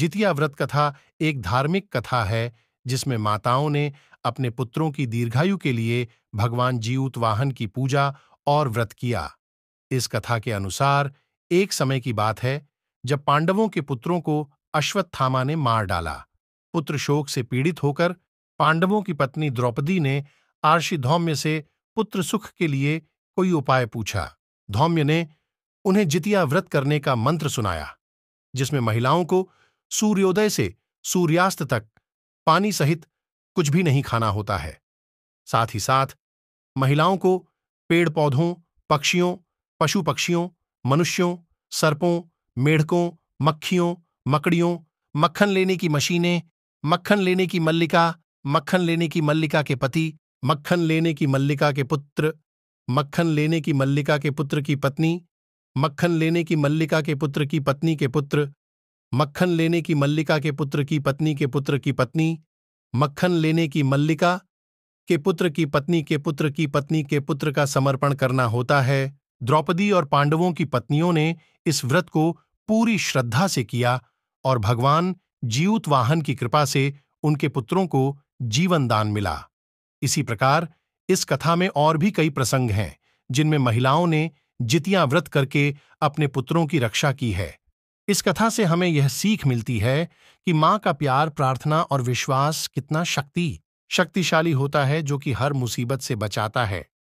जितिया व्रत कथा एक धार्मिक कथा है जिसमें माताओं ने अपने पुत्रों की दीर्घायु के लिए भगवान जीऊत वाहन की पूजा और व्रत किया इस कथा के अनुसार एक समय की बात है जब पांडवों के पुत्रों को अश्वत्थामा ने मार डाला पुत्र शोक से पीड़ित होकर पांडवों की पत्नी द्रौपदी ने आर्षि धौम्य से पुत्र सुख के लिए कोई उपाय पूछा धौम्य ने उन्हें जितिया व्रत करने का मंत्र सुनाया जिसमें महिलाओं को सूर्योदय से सूर्यास्त तक पानी सहित कुछ भी नहीं खाना होता है साथ ही साथ महिलाओं को पेड़ पौधों पक्षियों पशु पक्षियों मनुष्यों सर्पों मेढकों मक्खियों मकड़ियों मक्खन लेने की मशीनें मक्खन लेने की मल्लिका मक्खन लेने की मल्लिका के पति मक्खन लेने की मल्लिका के पुत्र मक्खन लेने की मल्लिका के पुत्र की पत्नी मक्खन लेने की मल्लिका के पुत्र की पत्नी के पुत्र मक्खन लेने की मल्लिका के पुत्र की पत्नी के पुत्र की पत्नी मक्खन लेने की मल्लिका के पुत्र की पत्नी के पुत्र की पत्नी के पुत्र का समर्पण करना होता है द्रौपदी और पांडवों की पत्नियों ने इस व्रत को पूरी श्रद्धा से किया और भगवान जीवत वाहन की कृपा से उनके पुत्रों को जीवन दान मिला इसी प्रकार इस कथा में और भी कई प्रसंग हैं जिनमें महिलाओं ने जितियां व्रत करके अपने पुत्रों की रक्षा की है इस कथा से हमें यह सीख मिलती है कि माँ का प्यार प्रार्थना और विश्वास कितना शक्ति शक्तिशाली होता है जो कि हर मुसीबत से बचाता है